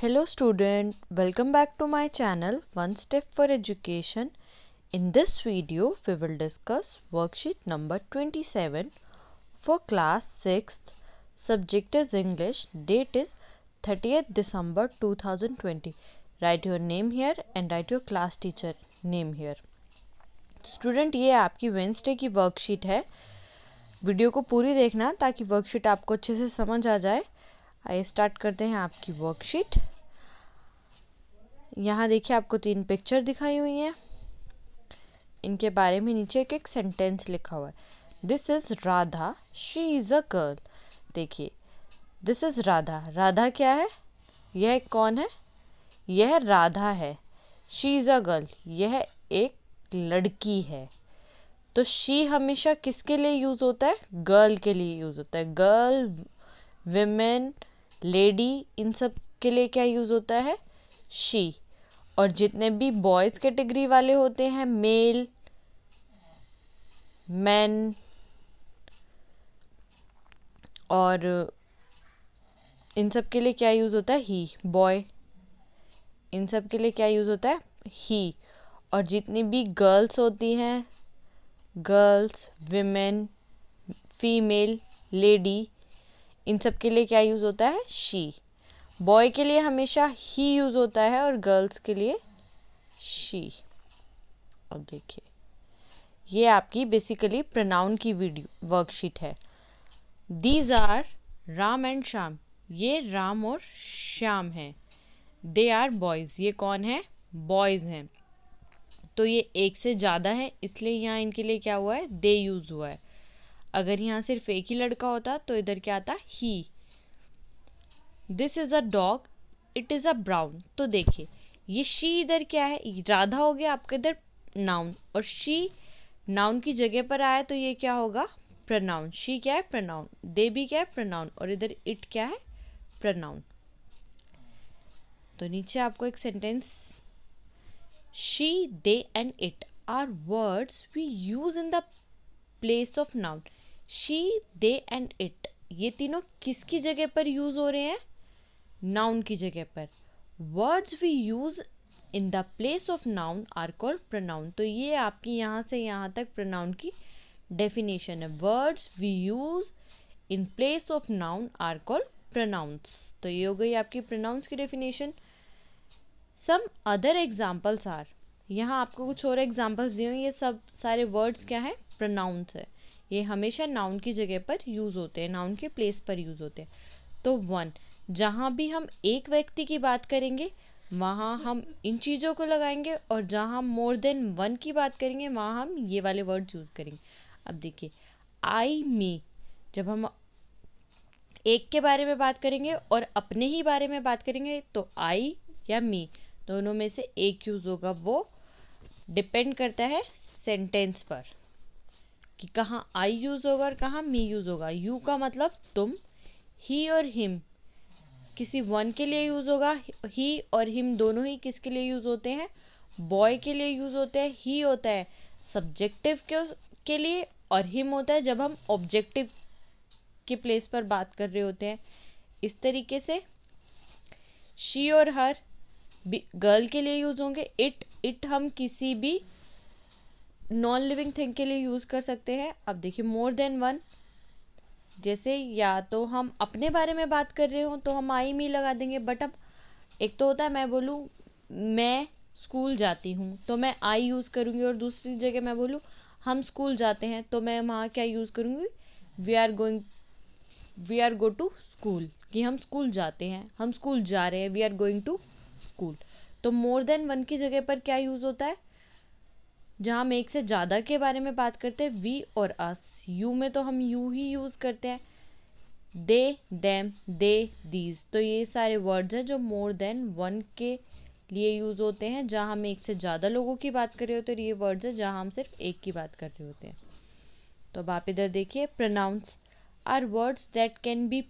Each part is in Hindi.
Hello student, welcome back to my channel One Step for Education. In this video, we will discuss worksheet number 27 for class 6th. Subject is English, date is 30th December 2020. Write your name here and write your class teacher name here. Student ये आपकी वेंसडे की वर्कशीट है वीडियो को पूरी देखना ताकि वर्कशीट आपको अच्छे से समझ आ जाए आइए स्टार्ट करते हैं आपकी वर्कशीट यहाँ देखिए आपको तीन पिक्चर दिखाई हुई हैं इनके बारे में नीचे एक एक सेंटेंस लिखा हुआ है this is Radha she is a girl देखिए दिस इज राधा राधा क्या है यह कौन है यह राधा है शी इज अ गर्ल यह एक लड़की है तो शी हमेशा किसके लिए यूज होता है गर्ल के लिए यूज होता है गर्ल विमेन लेडी इन सब के लिए क्या यूज़ होता है शी और जितने भी बॉयज़ कैटेगरी वाले होते हैं मेल मैन और इन सब के लिए क्या यूज़ होता है ही बॉय इन सब के लिए क्या यूज़ होता है ही और जितनी भी गर्ल्स होती हैं गर्ल्स विमेन फीमेल लेडी इन सब के लिए क्या यूज़ होता है शी बॉय के लिए हमेशा ही यूज़ होता है और गर्ल्स के लिए शी अब देखिए ये आपकी बेसिकली प्रनाउन की वीडियो वर्कशीट है these are Ram and Shyam ये राम और श्याम है दे आर बॉयज़ ये कौन है बॉयज़ हैं तो ये एक से ज़्यादा है इसलिए यहाँ इनके लिए क्या हुआ है दे यूज़ हुआ है अगर यहाँ सिर्फ एक ही लड़का होता तो इधर क्या आता ही this is a dog it is a brown तो देखिए ये शी इधर क्या है राधा हो गया आपके इधर नाउन और शी नाउन की जगह पर आया तो ये क्या होगा प्रनाउन शी क्या है प्रनाउन दे भी क्या है प्रनाउन और इधर इट क्या है प्रनाउन तो नीचे आपको एक sentence she they and it are words we use in the place of noun she they and it ये तीनों किसकी जगह पर यूज़ हो रहे हैं नाउन की जगह पर words we use in the place of noun are called pronoun तो ये आपकी यहाँ से यहाँ तक प्रोनाउन की डेफिनेशन है words we use in place of noun are called pronouns तो ये हो गई आपकी प्रोनाउंस की definition some other examples are यहाँ आपको कुछ और एग्जाम्पल्स दिए ये सब सारे वर्ड्स क्या है प्रोनाउंस है ये हमेशा नाउन की जगह पर यूज़ होते हैं नाउन के प्लेस पर यूज़ होते हैं तो वन जहाँ भी हम एक व्यक्ति की बात करेंगे वहाँ हम इन चीज़ों को लगाएंगे और जहाँ हम मोर देन वन की बात करेंगे वहाँ हम ये वाले वर्ड यूज़ करेंगे अब देखिए आई मी जब हम एक के बारे में बात करेंगे और अपने ही बारे में बात करेंगे तो आई या मी दोनों में से एक यूज़ होगा वो डिपेंड करता है सेंटेंस पर कि कहाँ आई यूज़ होगा और कहाँ मी यूज़ होगा यू का मतलब तुम ही और हिम किसी वन के लिए यूज़ होगा ही और हिम दोनों ही किसके लिए यूज़ होते हैं बॉय के लिए यूज़ होते हैं ही होता है सब्जेक्टिव के के लिए और हिम होता है जब हम ऑब्जेक्टिव के प्लेस पर बात कर रहे होते हैं इस तरीके से शी और हर गर्ल के लिए यूज़ होंगे इट इट हम किसी भी नॉन लिविंग थिंग के लिए यूज़ कर सकते हैं अब देखिए मोर देन वन जैसे या तो हम अपने बारे में बात कर रहे हो तो हम आई मी लगा देंगे बट अब एक तो होता है मैं बोलूँ मैं स्कूल जाती हूँ तो मैं आई यूज़ करूँगी और दूसरी जगह मैं बोलूँ हम स्कूल जाते हैं तो मैं वहाँ क्या यूज़ करूँगी we are going we are go to school कि हम स्कूल जाते हैं हम स्कूल जा रहे हैं we are going to school तो मोर देन वन की जगह पर क्या यूज़ होता है जहाँ हम एक से ज़्यादा के बारे में बात करते हैं वी और अस यू में तो हम यू ही यूज़ करते हैं दे देम दे दीज तो ये सारे वर्ड्स हैं जो मोर देन वन के लिए यूज़ होते हैं जहाँ हम एक से ज़्यादा लोगों की बात कर रहे होते हैं ये वर्ड्स हैं जहाँ हम सिर्फ एक की बात कर रहे होते हैं तो अब आप इधर देखिए pronouns are words that can be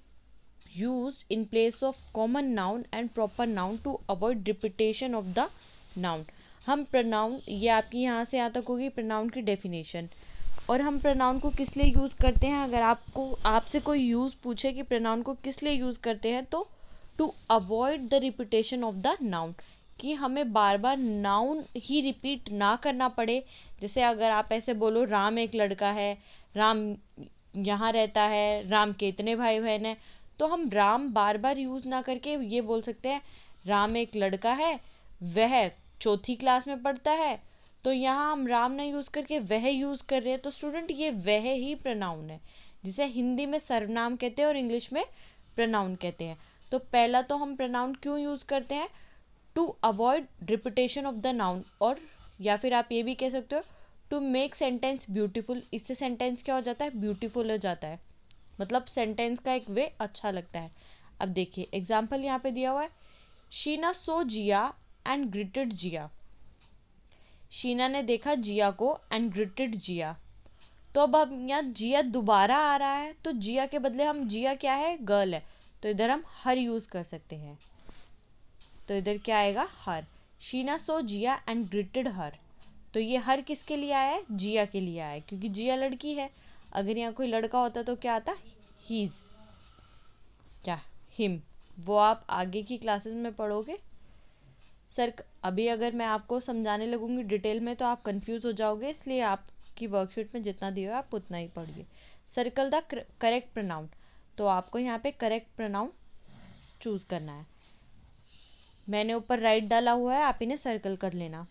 use in place of common noun and proper noun to avoid repetition of the noun हम प्रनाउन ये आपकी यहाँ से यहाँ तक होगी प्रनाउन की डेफिनेशन और हम प्रनाउन को किस लिए यूज़ करते हैं अगर आपको आपसे कोई यूज़ पूछे कि प्रनाउन को किस लिए यूज़ करते हैं तो to avoid the repetition of the noun कि हमें बार बार नाउन ही रिपीट ना करना पड़े जैसे अगर आप ऐसे बोलो राम एक लड़का है राम यहाँ रहता है राम के इतने भाई बहन हैं तो हम राम बार बार यूज़ ना करके ये बोल सकते हैं राम एक लड़का है वह चौथी क्लास में पढ़ता है तो यहाँ हम राम ना यूज़ करके वह यूज़ कर रहे हैं तो स्टूडेंट ये वह ही प्रनाउन है जिसे हिंदी में सर्वनाम कहते हैं और इंग्लिश में प्रनाउन कहते हैं तो पहला तो हम प्रनाउन क्यों यूज़ करते हैं to avoid repetition of the noun और या फिर आप ये भी कह सकते हो टू मेक सेंटेंस ब्यूटीफुल इससे सेंटेंस क्या हो जाता है ब्यूटीफुल हो जाता है मतलब सेंटेंस का एक वे अच्छा लगता है अब देखिए एग्जाम्पल यहाँ पे दिया हुआ है Sheena saw Jiya and greeted Jiya Sheena ने देखा जिया को एंड ग्रिटेड जिया तो अब हम यहाँ जिया दोबारा आ रहा है तो जिया के बदले हम जिया क्या है गर्ल है तो इधर हम हर यूज़ कर सकते हैं तो इधर क्या आएगा हर शीना सो जिया एंड ग्रिटेड हर तो ये हर किसके लिए आया है जिया के लिए आया है क्योंकि जिया लड़की है अगर यहाँ कोई लड़का होता तो क्या आता हीज क्या हिम वो आप आगे की क्लासेस में पढ़ोगे सर अभी अगर मैं आपको समझाने लगूंगी डिटेल में तो आप कंफ्यूज हो जाओगे इसलिए आपकी वर्कशीट में जितना दिया है आप उतना ही पढ़िए सर्कल द करेक्ट प्रोनाउन तो आपको यहाँ पे करेक्ट प्रोनाउन चूज़ करना है मैंने ऊपर राइट डाला हुआ है आप इन्हें सर्कल कर लेना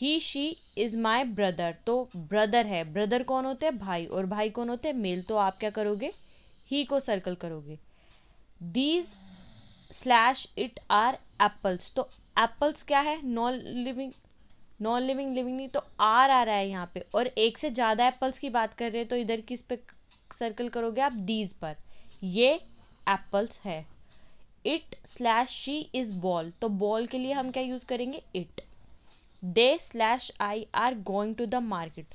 he she is my brother तो ब्रदर है ब्रदर कौन होते हैं भाई और भाई कौन होते हैं मेल तो आप क्या करोगे ही को सर्कल करोगे these slash it are apples तो एप्पल्स क्या है non living non living living नहीं तो आर आ रहा है यहाँ पे और एक से ज़्यादा एप्पल्स की बात कर रहे हैं तो इधर किस पे सर्कल करोगे आप दीज पर ये एप्पल्स है it slash she is ball तो बॉल के लिए हम क्या यूज़ करेंगे it they slash I are going to the market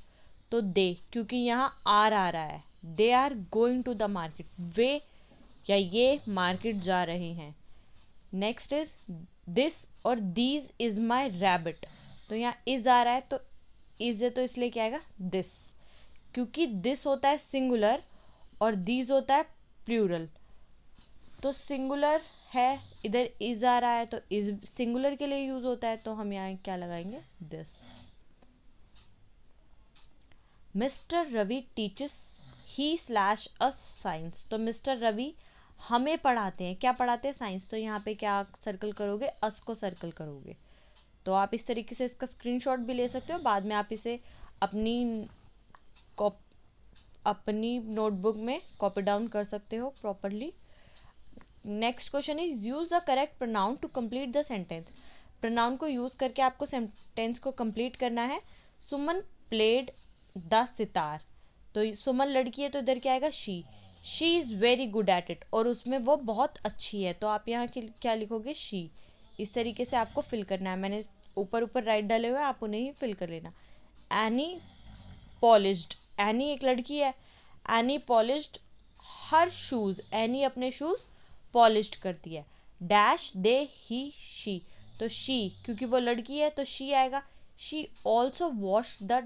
तो दे क्योंकि यहाँ आर आ रहा है they are going to the market वे या ये मार्केट जा रहे हैं नेक्स्ट इज दिस और दीज इज़ माई रैबिट तो यहाँ इज़ आ रहा है तो इज़ है तो इसलिए क्या आएगा दिस क्योंकि दिस होता है सिंगुलर और दीज होता है प्लूरल तो सिंगुलर है इधर इज़ आ रहा है तो इज सिंगुलर के लिए यूज़ होता है तो हम यहाँ क्या लगाएंगे this mister Ravi teaches he slash us science तो मिस्टर रवि हमें पढ़ाते हैं क्या पढ़ाते हैं साइंस तो यहाँ पे क्या सर्कल करोगे अस को सर्कल करोगे तो आप इस तरीके से इसका स्क्रीनशॉट भी ले सकते हो बाद में आप इसे अपनी अपनी नोटबुक में कॉपी डाउन कर सकते हो properly next question is use the correct pronoun to complete the sentence pronoun को यूज़ करके आपको सेंटेंस को कंप्लीट करना है सुमन प्लेड द सितार तो सुमन लड़की है तो इधर क्या आएगा she she is very good at it और उसमें वो बहुत अच्छी है तो आप यहाँ क्या लिखोगे शी इस तरीके से आपको फिल करना है मैंने ऊपर ऊपर राइट डाले हुए आप उन्हें ही फिल कर लेना एनी पॉलिश्ड एनी एक लड़की है Annie polished her shoes Annie अपने शूज़ पॉलिश्ड करती है डैश दे ही शी तो शी क्योंकि वो लड़की है तो शी आएगा she also wash the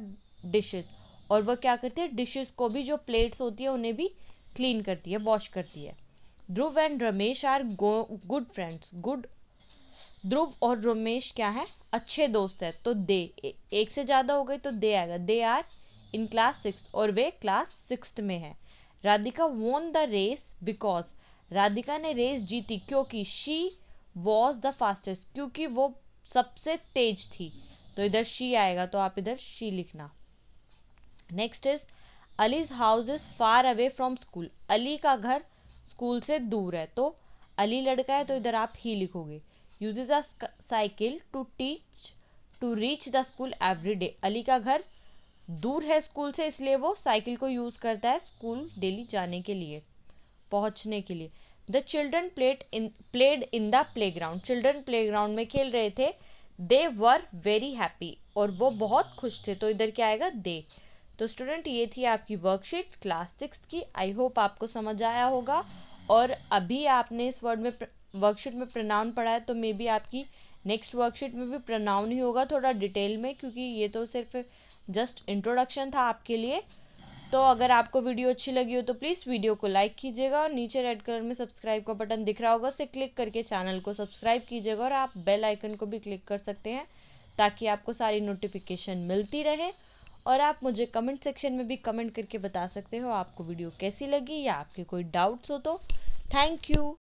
dishes और वह क्या करती है डिशेज को भी जो प्लेट्स होती है उन्हें भी क्लीन करती है वॉश करती है Dhruv and Ramesh are good friends good Dhruv और रमेश क्या है अच्छे दोस्त है तो दे एक से ज़्यादा हो गई तो दे आएगा they are in class six और वे क्लास सिक्स में है Radhika won the race because Radhika ने रेस जीती क्योंकि शी वॉज द फास्टेस्ट क्योंकि वो सबसे तेज थी तो इधर शी आएगा तो आप इधर शी लिखना next is Ali's house is far away from school Ali का घर स्कूल से दूर है तो अली लड़का है तो इधर आप ही लिखोगे uses a cycle to teach to reach the school every day Ali का घर दूर है स्कूल से इसलिए वो साइकिल को यूज़ करता है स्कूल डेली जाने के लिए पहुंचने के लिए the children plate in played in the playground children playground में खेल रहे थे दे वर वेरी हैप्पी और वो बहुत खुश थे तो इधर क्या आएगा दे तो स्टूडेंट ये थी आपकी वर्कशीट क्लास सिक्स की आई होप आपको समझ आया होगा और अभी आपने इस वर्ड में वर्कशीट में प्रनाउन पढ़ा है तो मे बी आपकी नेक्स्ट वर्कशीट में भी प्रनाउन ही होगा थोड़ा डिटेल में क्योंकि ये तो सिर्फ जस्ट इंट्रोडक्शन था आपके लिए तो अगर आपको वीडियो अच्छी लगी हो तो प्लीज़ वीडियो को लाइक कीजिएगा और नीचे रेड कलर में सब्सक्राइब का बटन दिख रहा होगा उसे क्लिक करके चैनल को सब्सक्राइब कीजिएगा और आप बेल आइकन को भी क्लिक कर सकते हैं ताकि आपको सारी नोटिफिकेशन मिलती रहे और आप मुझे कमेंट सेक्शन में भी कमेंट करके बता सकते हो आपको वीडियो कैसी लगी या आपके कोई डाउट्स हो तो थैंक यू